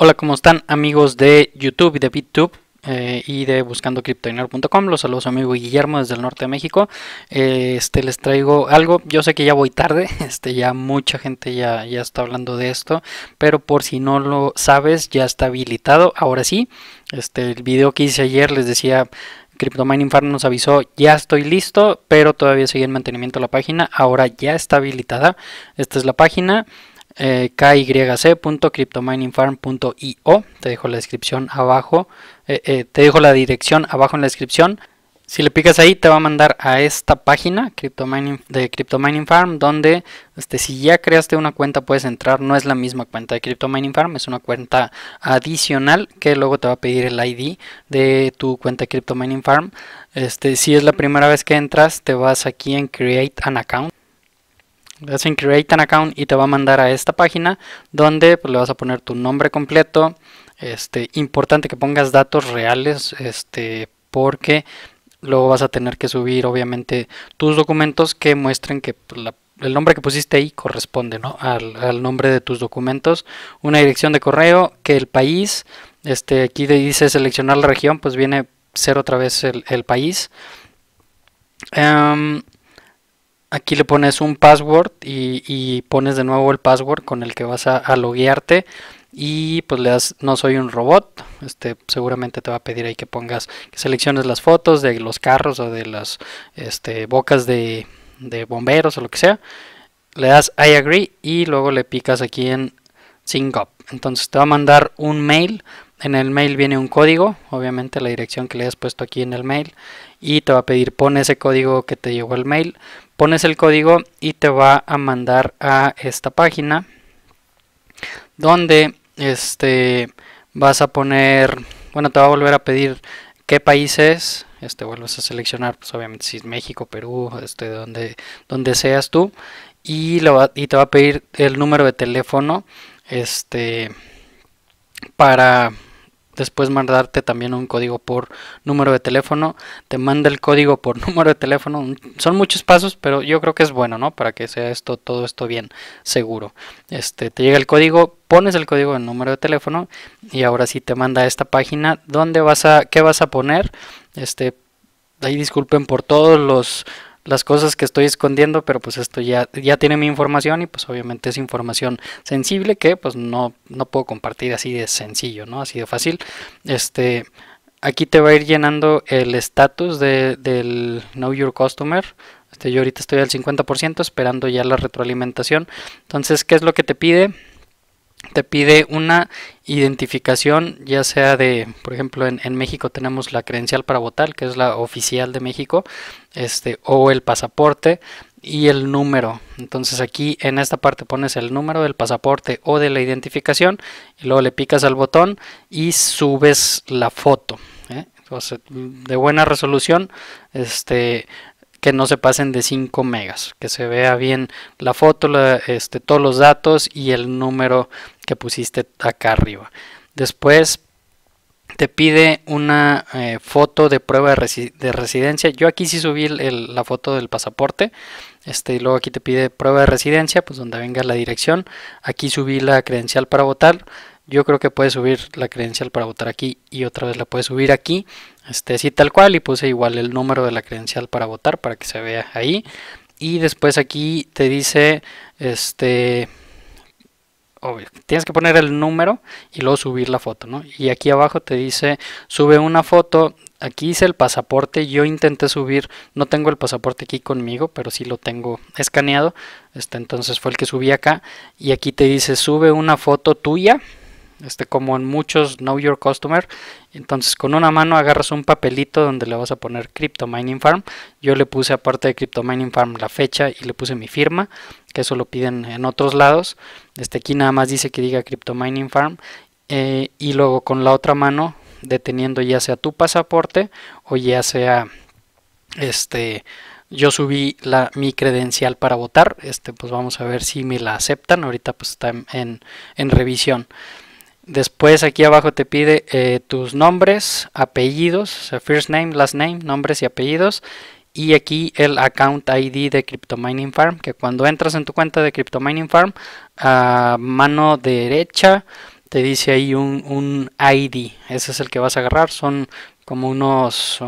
Hola, ¿cómo están amigos de YouTube y de BitTube? Eh, y de buscandocriptoinero.com. Los saludos amigo Guillermo desde el norte de México. este les traigo algo. Yo sé que ya voy tarde, este ya mucha gente ya, ya está hablando de esto, pero por si no lo sabes, ya está habilitado. Ahora sí, este el video que hice ayer les decía CryptoMining Farm nos avisó, ya estoy listo, pero todavía sigue en mantenimiento la página. Ahora ya está habilitada. Esta es la página. Eh, kyc.cryptominingfarm.io. Te dejo la descripción abajo. Eh, eh, te dejo la dirección abajo en la descripción. Si le picas ahí te va a mandar a esta página de CryptoMining Farm donde este, si ya creaste una cuenta puedes entrar, no es la misma cuenta de CryptoMining Farm, es una cuenta adicional que luego te va a pedir el ID de tu cuenta de CryptoMining Farm. Este, si es la primera vez que entras te vas aquí en Create an Account Hacen Create an Account y te va a mandar a esta página donde pues, le vas a poner tu nombre completo. Este, importante que pongas datos reales este, porque luego vas a tener que subir obviamente tus documentos que muestren que pues, el nombre que pusiste ahí corresponde al, nombre de tus documentos, una dirección de correo, que el país, este, aquí dice seleccionar la región, pues viene ser otra vez el, país. Em, Aquí le pones un password y, pones de nuevo el password con el que vas a, a, loguearte y pues le das no soy un robot. Este seguramente te va a pedir ahí que pongas, que selecciones las fotos de los carros o de las este, bocas de, bomberos o lo que sea. Le das I agree y luego le picas aquí en sync up. Entonces te va a mandar un mail. En el mail viene un código, obviamente la dirección que le has puesto aquí en el mail y te va a pedir pon ese código que te llegó el mail pones el código y te va a mandar a esta página donde este vas a poner bueno te va a volver a pedir qué países este vuelves a seleccionar pues obviamente si es México Perú este donde donde seas tú y, lo y te va a pedir el número de teléfono este para después mandarte también un código por número de teléfono, te manda el código por número de teléfono, son muchos pasos, pero yo creo que es bueno, ¿no? Para que sea esto todo esto bien seguro. Este, te llega el código, pones el código en número de teléfono y ahora sí te manda a esta página dónde vas a qué vas a poner, este ahí disculpen por todos los las cosas que estoy escondiendo, pero pues esto ya, ya tiene mi información y pues obviamente es información sensible que pues no, no puedo compartir así de sencillo, ¿no? Así de fácil. Este, aquí te va a ir llenando el estatus de, del Know Your Customer. Este, yo ahorita estoy al 50% esperando ya la retroalimentación. Entonces, ¿qué es lo que te pide? te pide una identificación, ya sea de, por ejemplo, en, México tenemos la credencial para votar, que es la oficial de México, este, o el pasaporte y el número. Entonces aquí en esta parte pones el número del pasaporte o de la identificación y luego le picas al botón y subes la foto. Entonces, ¿eh? de buena resolución, este, que no se pasen de 5 megas, que se vea bien la foto, este, todos los datos y el número que pusiste acá arriba. Después te pide una eh, foto de prueba de, residencia. Yo aquí sí subí la foto del pasaporte. Este, y luego aquí te pide prueba de residencia, pues donde venga la dirección. Aquí subí la credencial para votar yo creo que puedes subir la credencial para votar aquí y otra vez la puedes subir aquí, este, sí tal cual y puse igual el número de la credencial para votar para que se vea ahí y después aquí te dice este tienes que poner el número y luego subir la foto, ¿no? Y aquí abajo te dice sube una foto aquí hice el pasaporte, yo intenté subir, no tengo el pasaporte aquí conmigo, pero sí lo tengo escaneado, este, entonces fue el que subí acá, y aquí te dice sube una foto tuya, este, como en muchos Know Your Customer. Entonces, con una mano agarras un papelito donde le vas a poner Crypto Mining Farm. Yo le puse, aparte de Crypto Mining Farm, la fecha y le puse mi firma, que eso lo piden en otros lados. Este, aquí nada más dice que diga Crypto Mining Farm. Eh, y luego con la otra mano, deteniendo ya sea tu pasaporte o ya sea este yo subí la, mi credencial para votar. Este, pues vamos a ver si me la aceptan. Ahorita pues está en, en revisión. Después aquí abajo te pide eh, tus nombres, apellidos, first name, last name, nombres y apellidos. Y aquí el account ID de Mining Farm, que cuando entras en tu cuenta de Mining Farm, a mano derecha te dice ahí un, ID. Ese es el que vas a agarrar. Son como unos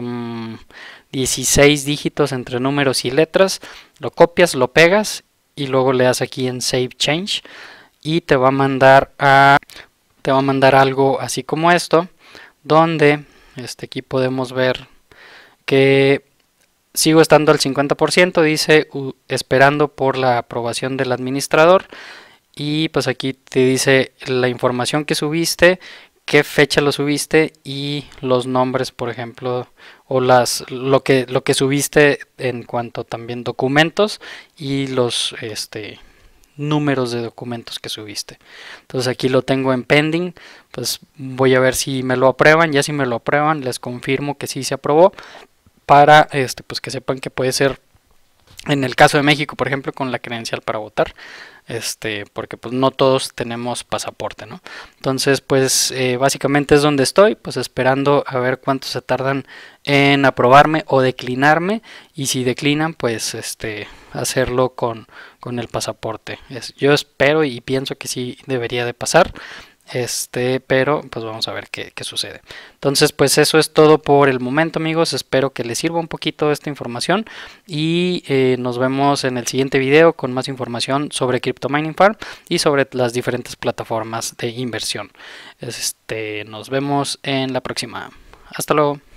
16 mm, dígitos entre números y letras. Lo copias, lo pegas y luego le das aquí en Save Change y te va a mandar a va a mandar algo así como esto, donde este, aquí podemos ver que sigo estando al 50%, dice esperando por la aprobación del administrador. Y pues aquí te dice la información que subiste, qué fecha lo subiste y los nombres, por ejemplo, o las lo que lo que subiste en cuanto también documentos y los este números de documentos que subiste. Entonces aquí lo tengo en pending, pues voy a ver si me lo aprueban, ya si me lo aprueban les confirmo que sí se aprobó para este pues que sepan que puede ser en el caso de México, por ejemplo, con la credencial para votar, este, porque pues no todos tenemos pasaporte, ¿no? Entonces, pues eh, básicamente es donde estoy, pues esperando a ver cuánto se tardan en aprobarme o declinarme y si declinan, pues este, hacerlo con, el pasaporte. yo espero y pienso que sí debería de pasar. Este, pero pues vamos a ver qué, sucede. Entonces, pues eso es todo por el momento, amigos. Espero que les sirva un poquito esta información. Y eh, nos vemos en el siguiente video con más información sobre Crypto Mining Farm y sobre las diferentes plataformas de inversión. Este, nos vemos en la próxima. Hasta luego.